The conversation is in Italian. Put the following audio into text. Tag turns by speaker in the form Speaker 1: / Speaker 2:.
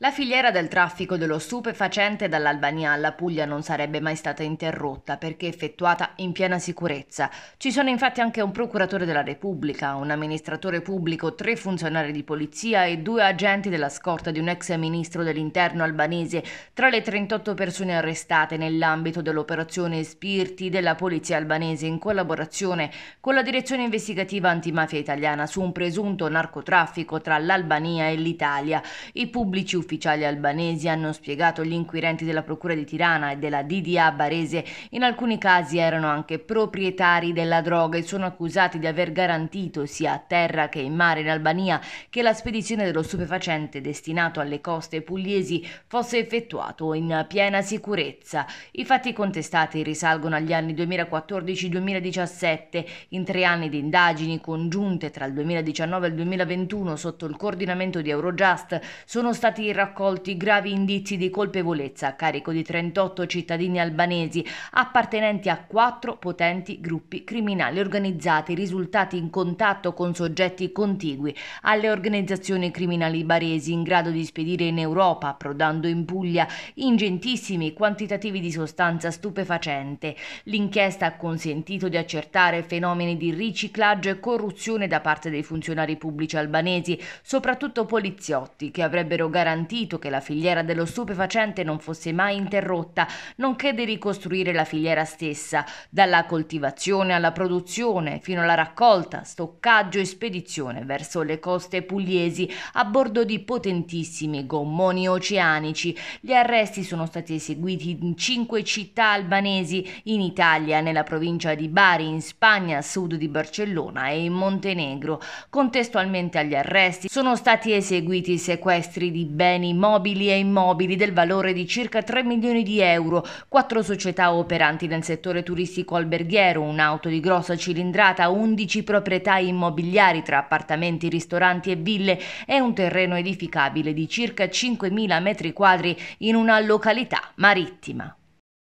Speaker 1: La filiera del traffico dello stupefacente dall'Albania alla Puglia non sarebbe mai stata interrotta perché effettuata in piena sicurezza. Ci sono infatti anche un procuratore della Repubblica, un amministratore pubblico, tre funzionari di polizia e due agenti della scorta di un ex ministro dell'interno albanese tra le 38 persone arrestate nell'ambito dell'operazione Spirti della polizia albanese in collaborazione con la direzione investigativa antimafia italiana su un presunto narcotraffico tra l'Albania e l'Italia. I pubblici uffici ufficiali albanesi hanno spiegato gli inquirenti della Procura di Tirana e della DDA barese, in alcuni casi erano anche proprietari della droga e sono accusati di aver garantito sia a terra che in mare in Albania che la spedizione dello stupefacente destinato alle coste pugliesi fosse effettuato in piena sicurezza. I fatti contestati risalgono agli anni 2014-2017, in tre anni di indagini congiunte tra il 2019 e il 2021 sotto il coordinamento di Eurojust sono stati raccolti gravi indizi di colpevolezza a carico di 38 cittadini albanesi appartenenti a quattro potenti gruppi criminali organizzati risultati in contatto con soggetti contigui alle organizzazioni criminali baresi in grado di spedire in Europa, approdando in Puglia, ingentissimi quantitativi di sostanza stupefacente. L'inchiesta ha consentito di accertare fenomeni di riciclaggio e corruzione da parte dei funzionari pubblici albanesi, soprattutto poliziotti, che avrebbero garantito garantito che la filiera dello stupefacente non fosse mai interrotta, nonché di ricostruire la filiera stessa, dalla coltivazione alla produzione, fino alla raccolta, stoccaggio e spedizione verso le coste pugliesi a bordo di potentissimi gommoni oceanici. Gli arresti sono stati eseguiti in cinque città albanesi, in Italia, nella provincia di Bari, in Spagna, a sud di Barcellona e in Montenegro. Contestualmente agli arresti sono stati eseguiti sequestri di beni beni mobili e immobili del valore di circa 3 milioni di euro, quattro società operanti nel settore turistico alberghiero, un'auto di grossa cilindrata, 11 proprietà immobiliari tra appartamenti, ristoranti e ville e un terreno edificabile di circa 5.000 metri quadri in una località marittima.